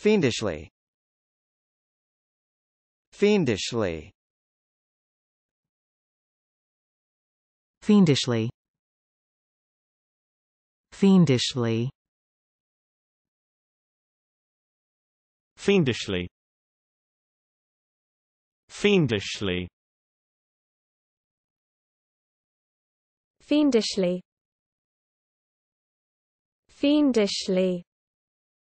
Fiendishly. Fiendishly. Fiendishly. Fiendishly. Fiendishly. Fiendishly. Fiendishly. Fiendishly.